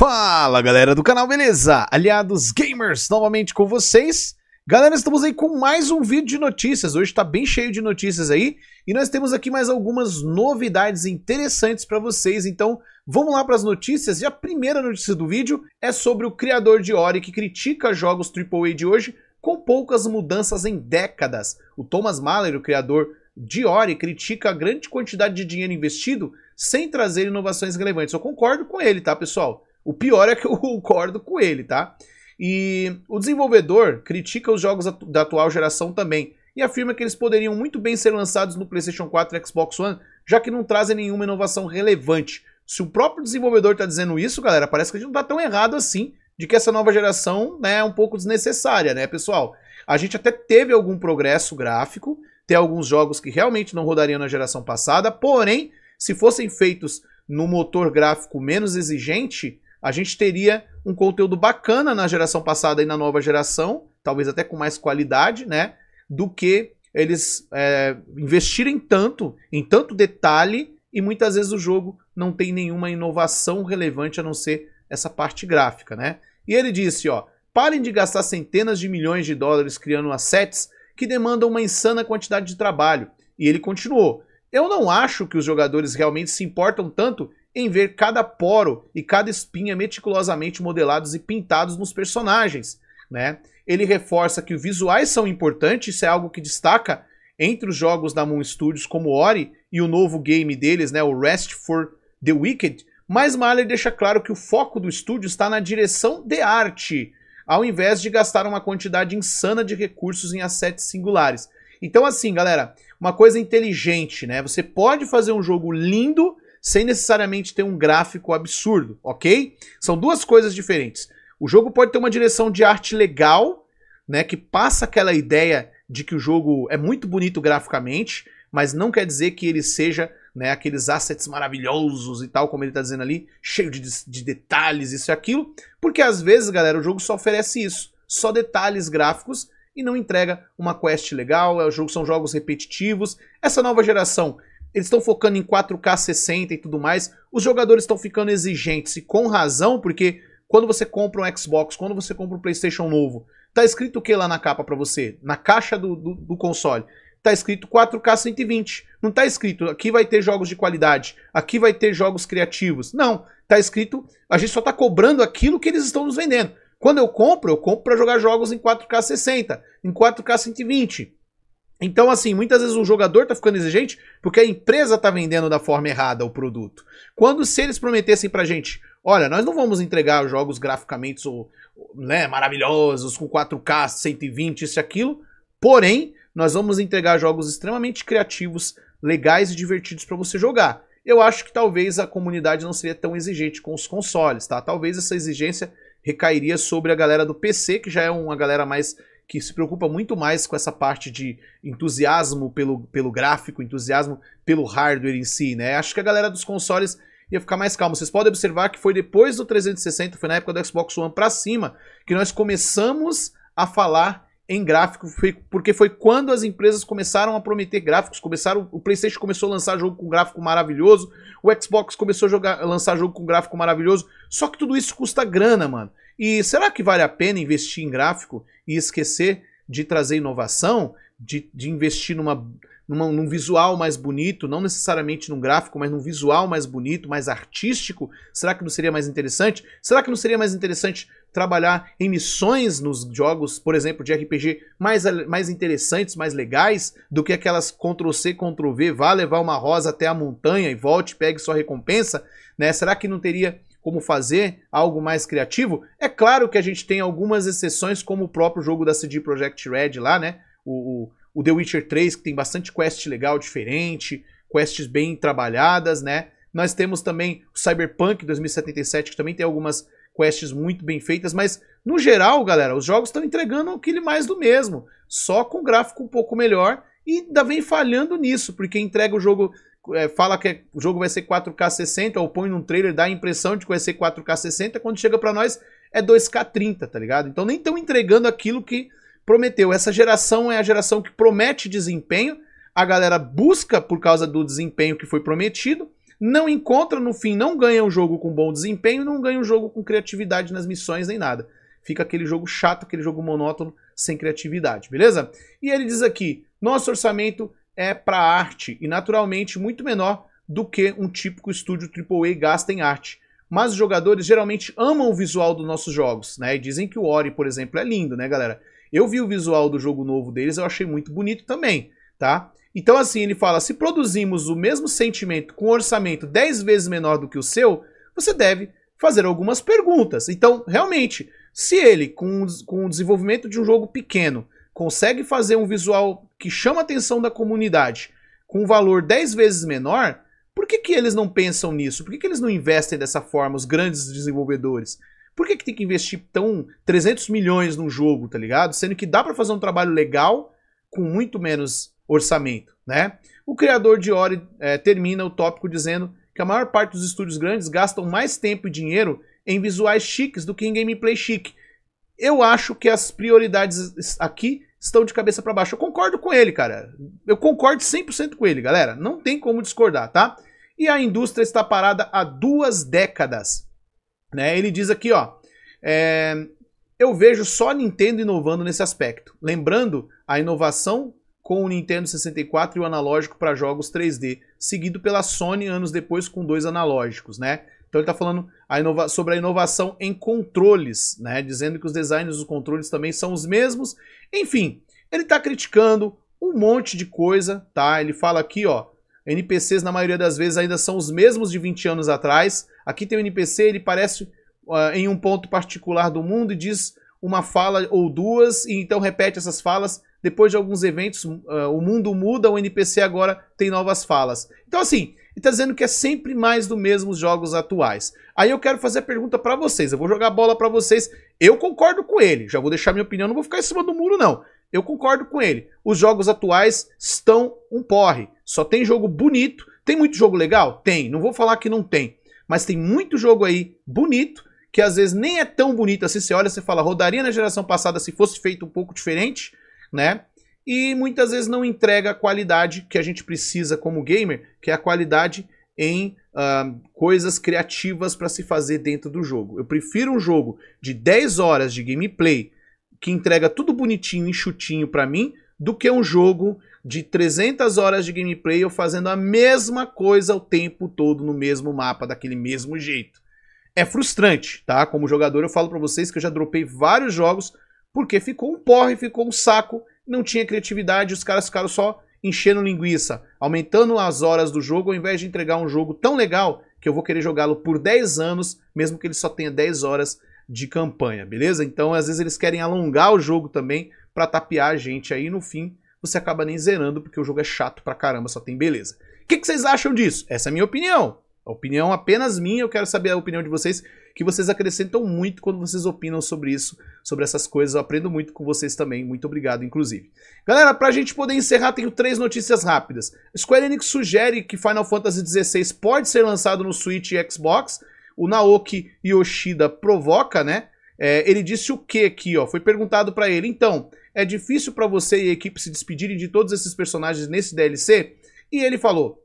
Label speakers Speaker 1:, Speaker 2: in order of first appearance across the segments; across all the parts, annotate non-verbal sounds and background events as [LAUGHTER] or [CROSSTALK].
Speaker 1: Fala galera do canal, beleza? Aliados Gamers, novamente com vocês. Galera, estamos aí com mais um vídeo de notícias. Hoje está bem cheio de notícias aí. E nós temos aqui mais algumas novidades interessantes para vocês. Então, vamos lá para as notícias. E a primeira notícia do vídeo é sobre o criador de Ori que critica jogos AAA de hoje com poucas mudanças em décadas. O Thomas Mahler, o criador de Ori, critica a grande quantidade de dinheiro investido sem trazer inovações relevantes. Eu concordo com ele, tá, pessoal? O pior é que eu [LAUGHS] concordo com ele, tá? E o desenvolvedor critica os jogos da atual geração também e afirma que eles poderiam muito bem ser lançados no PlayStation 4 e Xbox One, já que não trazem nenhuma inovação relevante. Se o próprio desenvolvedor está dizendo isso, galera, parece que a gente não está tão errado assim de que essa nova geração né, é um pouco desnecessária, né, pessoal? A gente até teve algum progresso gráfico, tem alguns jogos que realmente não rodariam na geração passada, porém, se fossem feitos no motor gráfico menos exigente, a gente teria um conteúdo bacana na geração passada e na nova geração, talvez até com mais qualidade, né? Do que eles é, investirem tanto, em tanto detalhe, e muitas vezes o jogo não tem nenhuma inovação relevante a não ser essa parte gráfica, né? E ele disse, ó, parem de gastar centenas de milhões de dólares criando assets que demandam uma insana quantidade de trabalho. E ele continuou, eu não acho que os jogadores realmente se importam tanto em ver cada poro e cada espinha meticulosamente modelados e pintados nos personagens, né? Ele reforça que os visuais são importantes, isso é algo que destaca entre os jogos da Moon Studios como Ori e o novo game deles, né, o Rest for the Wicked, mas Mahler deixa claro que o foco do estúdio está na direção de arte, ao invés de gastar uma quantidade insana de recursos em assets singulares. Então, assim, galera, uma coisa inteligente, né? Você pode fazer um jogo lindo sem necessariamente ter um gráfico absurdo, ok? São duas coisas diferentes. O jogo pode ter uma direção de arte legal, né, que passa aquela ideia de que o jogo é muito bonito graficamente, mas não quer dizer que ele seja né, aqueles assets maravilhosos e tal, como ele está dizendo ali, cheio de, de detalhes, isso e aquilo, porque às vezes, galera, o jogo só oferece isso, só detalhes gráficos e não entrega uma quest legal, é, jogo, são jogos repetitivos. Essa nova geração eles estão focando em 4K 60 e tudo mais. Os jogadores estão ficando exigentes e com razão, porque quando você compra um Xbox, quando você compra um PlayStation novo, tá escrito o que lá na capa para você? Na caixa do, do, do, console. Tá escrito 4K 120. Não tá escrito aqui vai ter jogos de qualidade, aqui vai ter jogos criativos. Não, tá escrito, a gente só tá cobrando aquilo que eles estão nos vendendo. Quando eu compro, eu compro para jogar jogos em 4K 60, em 4K 120. Então, assim, muitas vezes o jogador tá ficando exigente porque a empresa tá vendendo da forma errada o produto. Quando se eles prometessem pra gente, olha, nós não vamos entregar jogos graficamente né, maravilhosos, com 4K, 120, isso e aquilo, porém, nós vamos entregar jogos extremamente criativos, legais e divertidos para você jogar. Eu acho que talvez a comunidade não seria tão exigente com os consoles, tá? Talvez essa exigência recairia sobre a galera do PC, que já é uma galera mais que se preocupa muito mais com essa parte de entusiasmo pelo, pelo gráfico, entusiasmo pelo hardware em si, né? Acho que a galera dos consoles ia ficar mais calma. Vocês podem observar que foi depois do 360, foi na época do Xbox One para cima, que nós começamos a falar em gráfico, porque foi quando as empresas começaram a prometer gráficos, começaram, o PlayStation começou a lançar jogo com gráfico maravilhoso, o Xbox começou a jogar, lançar jogo com gráfico maravilhoso, só que tudo isso custa grana, mano. E será que vale a pena investir em gráfico e esquecer de trazer inovação, de, de investir numa, numa, num visual mais bonito, não necessariamente num gráfico, mas num visual mais bonito, mais artístico? Será que não seria mais interessante? Será que não seria mais interessante trabalhar em missões nos jogos, por exemplo, de RPG mais, mais interessantes, mais legais, do que aquelas Ctrl-C, Ctrl-V, vá levar uma rosa até a montanha e volte, pegue sua recompensa? Né? Será que não teria como fazer algo mais criativo. É claro que a gente tem algumas exceções, como o próprio jogo da CD Projekt Red lá, né? O, o, o The Witcher 3, que tem bastante quest legal, diferente, quests bem trabalhadas, né? Nós temos também o Cyberpunk 2077, que também tem algumas quests muito bem feitas, mas no geral, galera, os jogos estão entregando aquele mais do mesmo, só com gráfico um pouco melhor e ainda vem falhando nisso, porque entrega o jogo é, fala que é, o jogo vai ser 4K 60, ou põe num trailer, dá a impressão de que vai ser 4K 60, quando chega para nós é 2K 30, tá ligado? Então nem estão entregando aquilo que prometeu. Essa geração é a geração que promete desempenho, a galera busca por causa do desempenho que foi prometido, não encontra no fim, não ganha um jogo com bom desempenho, não ganha um jogo com criatividade nas missões nem nada. Fica aquele jogo chato, aquele jogo monótono, sem criatividade, beleza? E ele diz aqui: nosso orçamento é para arte e naturalmente muito menor do que um típico estúdio AAA gasta em arte. Mas os jogadores geralmente amam o visual dos nossos jogos, né? E dizem que o Ori, por exemplo, é lindo, né, galera? Eu vi o visual do jogo novo deles, eu achei muito bonito também, tá? Então, assim, ele fala: se produzimos o mesmo sentimento com um orçamento 10 vezes menor do que o seu, você deve fazer algumas perguntas. Então, realmente, se ele, com, com o desenvolvimento de um jogo pequeno, consegue fazer um visual que chama a atenção da comunidade com um valor 10 vezes menor, por que, que eles não pensam nisso? Por que, que eles não investem dessa forma, os grandes desenvolvedores? Por que, que tem que investir tão 300 milhões num jogo, tá ligado? Sendo que dá para fazer um trabalho legal com muito menos orçamento, né? O criador de Ori é, termina o tópico dizendo que a maior parte dos estúdios grandes gastam mais tempo e dinheiro em visuais chiques do que em gameplay chique. Eu acho que as prioridades aqui estão de cabeça para baixo. Eu concordo com ele, cara. Eu concordo 100% com ele, galera. Não tem como discordar, tá? E a indústria está parada há duas décadas. Né? Ele diz aqui, ó. É... Eu vejo só a Nintendo inovando nesse aspecto. Lembrando a inovação com o Nintendo 64 e o analógico para jogos 3D, seguido pela Sony anos depois com dois analógicos, né? Então ele está falando a inova... sobre a inovação em controles, né? Dizendo que os designs dos controles também são os mesmos. Enfim, ele está criticando um monte de coisa, tá? Ele fala aqui, ó, NPCs na maioria das vezes ainda são os mesmos de 20 anos atrás. Aqui tem um NPC, ele parece uh, em um ponto particular do mundo e diz uma fala ou duas, e então repete essas falas. Depois de alguns eventos, uh, o mundo muda, o NPC agora tem novas falas. Então, assim, e tá dizendo que é sempre mais do mesmo os jogos atuais. Aí eu quero fazer a pergunta para vocês, eu vou jogar a bola para vocês. Eu concordo com ele, já vou deixar minha opinião, não vou ficar em cima do muro não. Eu concordo com ele. Os jogos atuais estão um porre. Só tem jogo bonito, tem muito jogo legal? Tem, não vou falar que não tem, mas tem muito jogo aí bonito que às vezes nem é tão bonito assim, você olha, você fala, rodaria na geração passada se fosse feito um pouco diferente, né? e muitas vezes não entrega a qualidade que a gente precisa como gamer, que é a qualidade em uh, coisas criativas para se fazer dentro do jogo. Eu prefiro um jogo de 10 horas de gameplay que entrega tudo bonitinho e chutinho para mim do que um jogo de 300 horas de gameplay eu fazendo a mesma coisa o tempo todo no mesmo mapa, daquele mesmo jeito. É frustrante, tá? Como jogador eu falo para vocês que eu já dropei vários jogos porque ficou um porre, ficou um saco não tinha criatividade, os caras ficaram só enchendo linguiça, aumentando as horas do jogo, ao invés de entregar um jogo tão legal que eu vou querer jogá-lo por 10 anos, mesmo que ele só tenha 10 horas de campanha, beleza? Então, às vezes eles querem alongar o jogo também para tapear a gente aí no fim, você acaba nem zerando porque o jogo é chato pra caramba, só tem beleza. O que, que vocês acham disso? Essa é a minha opinião opinião apenas minha, eu quero saber a opinião de vocês, que vocês acrescentam muito quando vocês opinam sobre isso, sobre essas coisas. Eu aprendo muito com vocês também, muito obrigado, inclusive. Galera, pra gente poder encerrar, tenho três notícias rápidas. Square Enix sugere que Final Fantasy XVI pode ser lançado no Switch e Xbox. O Naoki Yoshida provoca, né? É, ele disse o que aqui, ó? Foi perguntado para ele. Então, é difícil para você e a equipe se despedirem de todos esses personagens nesse DLC? E ele falou: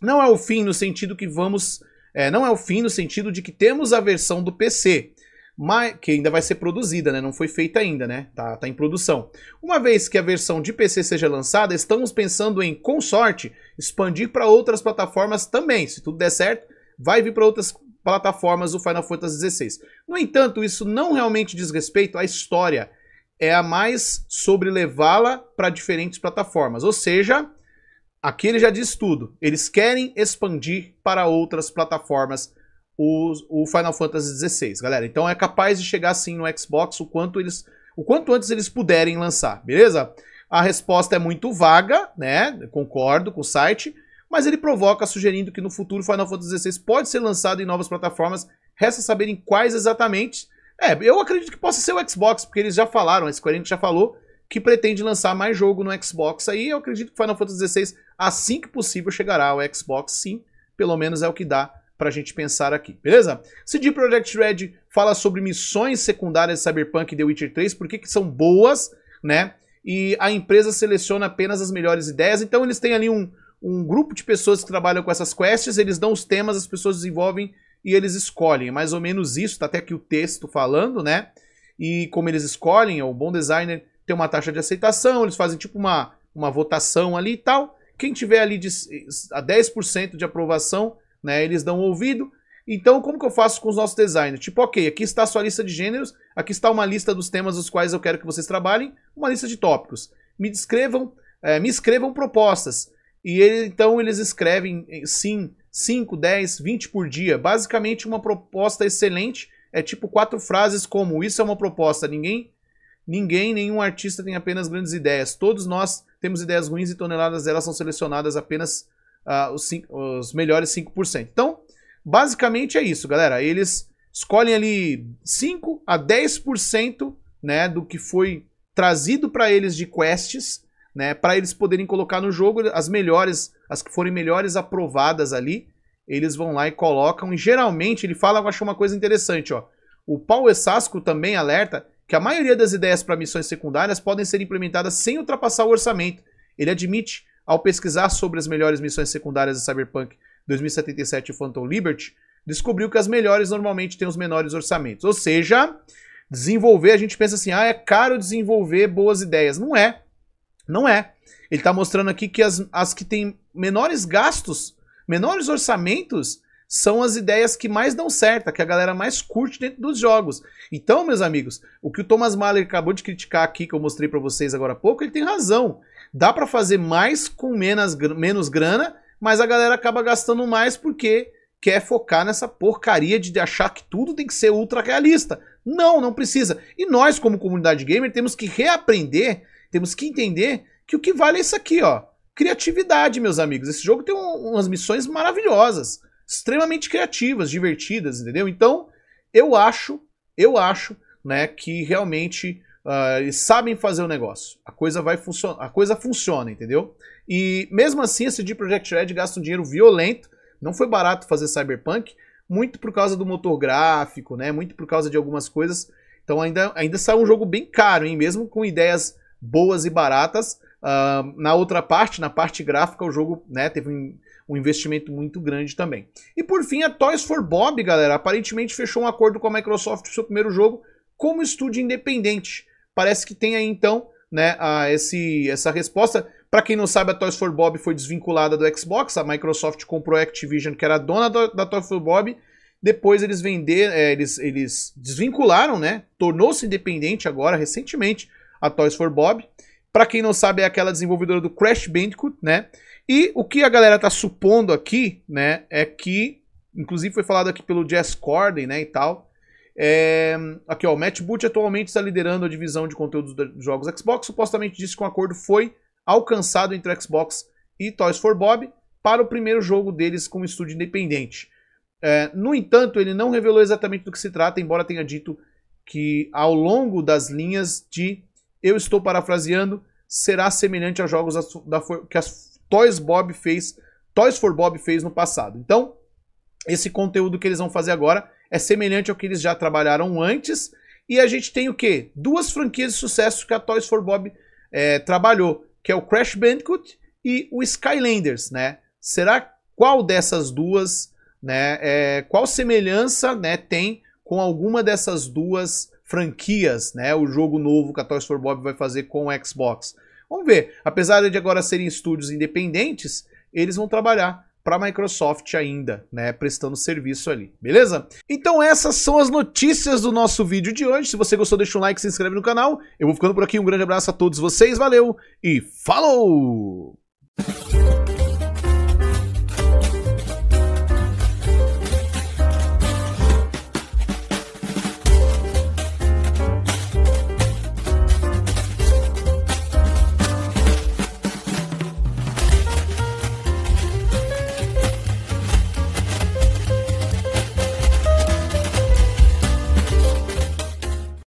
Speaker 1: não é o fim no sentido que vamos. É, não é o fim no sentido de que temos a versão do PC, mas, que ainda vai ser produzida, né? Não foi feita ainda, né? Tá, tá em produção. Uma vez que a versão de PC seja lançada, estamos pensando em, com sorte, expandir para outras plataformas também. Se tudo der certo, vai vir para outras plataformas o Final Fantasy XVI. No entanto, isso não realmente diz respeito à história. É a mais sobre levá-la para diferentes plataformas. Ou seja, Aqui ele já diz tudo. Eles querem expandir para outras plataformas o, o Final Fantasy XVI, galera. Então é capaz de chegar sim no Xbox o quanto eles o quanto antes eles puderem lançar, beleza? A resposta é muito vaga, né? concordo com o site, mas ele provoca sugerindo que no futuro Final Fantasy XVI pode ser lançado em novas plataformas. Resta saber em quais exatamente. É, eu acredito que possa ser o Xbox, porque eles já falaram, a Square Enix já falou que pretende lançar mais jogo no Xbox aí. Eu acredito que Final Fantasy XVI, assim que possível, chegará ao Xbox, sim. Pelo menos é o que dá pra gente pensar aqui, beleza? CD Projekt Red fala sobre missões secundárias de Cyberpunk e The Witcher 3, por que, são boas, né? E a empresa seleciona apenas as melhores ideias, então eles têm ali um, um grupo de pessoas que trabalham com essas quests, eles dão os temas, as pessoas desenvolvem e eles escolhem. Mais ou menos isso, tá até aqui o texto falando, né? E como eles escolhem, o bom designer tem uma taxa de aceitação, eles fazem tipo uma, uma votação ali e tal. Quem tiver ali de, a 10% de aprovação, né, eles dão ouvido. Então, como que eu faço com os nossos designers? Tipo, ok, aqui está a sua lista de gêneros, aqui está uma lista dos temas os quais eu quero que vocês trabalhem, uma lista de tópicos. Me descrevam, é, me escrevam propostas. E ele, então eles escrevem, eh, sim, 5, 10, 20 por dia. Basicamente, uma proposta excelente é tipo quatro frases como isso é uma proposta, ninguém Ninguém, nenhum artista tem apenas grandes ideias. Todos nós temos ideias ruins e toneladas delas são selecionadas apenas uh, os, cinco, os melhores 5%. Então, basicamente é isso, galera. Eles escolhem ali 5 a 10% né, do que foi trazido para eles de quests, né, para eles poderem colocar no jogo as melhores, as que forem melhores aprovadas ali, eles vão lá e colocam. E geralmente ele fala, eu achou uma coisa interessante, ó. O Paulo Essasco também alerta que a maioria das ideias para missões secundárias podem ser implementadas sem ultrapassar o orçamento. Ele admite, ao pesquisar sobre as melhores missões secundárias de Cyberpunk 2077 e Phantom Liberty, descobriu que as melhores normalmente têm os menores orçamentos. Ou seja, desenvolver, a gente pensa assim, ah, é caro desenvolver boas ideias. Não é. Não é. Ele está mostrando aqui que as, as que têm menores gastos, menores orçamentos, são as ideias que mais dão certo, que a galera mais curte dentro dos jogos. Então, meus amigos, o que o Thomas Mahler acabou de criticar aqui, que eu mostrei para vocês agora há pouco, ele tem razão. Dá para fazer mais com menos, menos grana, mas a galera acaba gastando mais porque quer focar nessa porcaria de achar que tudo tem que ser ultra realista. Não, não precisa. E nós, como comunidade gamer, temos que reaprender, temos que entender que o que vale é isso aqui, ó. Criatividade, meus amigos. Esse jogo tem um, umas missões maravilhosas extremamente criativas, divertidas, entendeu? Então, eu acho, eu acho, né, que realmente uh, eles sabem fazer o negócio. A coisa vai funcionar, a coisa funciona, entendeu? E mesmo assim, a CD Projekt Red gasta um dinheiro violento, não foi barato fazer Cyberpunk, muito por causa do motor gráfico, né, muito por causa de algumas coisas. Então ainda, ainda saiu um jogo bem caro, hein, mesmo com ideias boas e baratas. Uh, na outra parte, na parte gráfica, o jogo né, teve um um investimento muito grande também. E por fim, a Toys for Bob, galera, aparentemente fechou um acordo com a Microsoft para o seu primeiro jogo como estúdio independente. Parece que tem aí então né, a esse, essa resposta. Para quem não sabe, a Toys for Bob foi desvinculada do Xbox, a Microsoft comprou a Activision, que era dona do, da Toys for Bob. Depois eles vender é, eles, eles desvincularam, né? Tornou-se independente agora, recentemente, a Toys for Bob. Para quem não sabe, é aquela desenvolvedora do Crash Bandicoot, né? E o que a galera tá supondo aqui, né, é que, inclusive foi falado aqui pelo Jess Corden, né, e tal, é, aqui, ó, o Matt Boot atualmente está liderando a divisão de conteúdos dos jogos Xbox, supostamente disse que um acordo foi alcançado entre Xbox e Toys for Bob para o primeiro jogo deles como estúdio independente. É, no entanto, ele não revelou exatamente do que se trata, embora tenha dito que ao longo das linhas de eu estou parafraseando, será semelhante aos jogos da, da, que as Toys Bob fez, Toys for Bob fez no passado. Então, esse conteúdo que eles vão fazer agora é semelhante ao que eles já trabalharam antes. E a gente tem o quê? Duas franquias de sucesso que a Toys for Bob é, trabalhou, que é o Crash Bandicoot e o Skylanders, né? Será qual dessas duas, né? É, qual semelhança, né, tem com alguma dessas duas franquias, né? O jogo novo que a Toys for Bob vai fazer com o Xbox. Vamos ver. Apesar de agora serem estúdios independentes, eles vão trabalhar para a Microsoft ainda, né, prestando serviço ali, beleza? Então essas são as notícias do nosso vídeo de hoje. Se você gostou, deixa um like, se inscreve no canal. Eu vou ficando por aqui, um grande abraço a todos vocês, valeu e falou!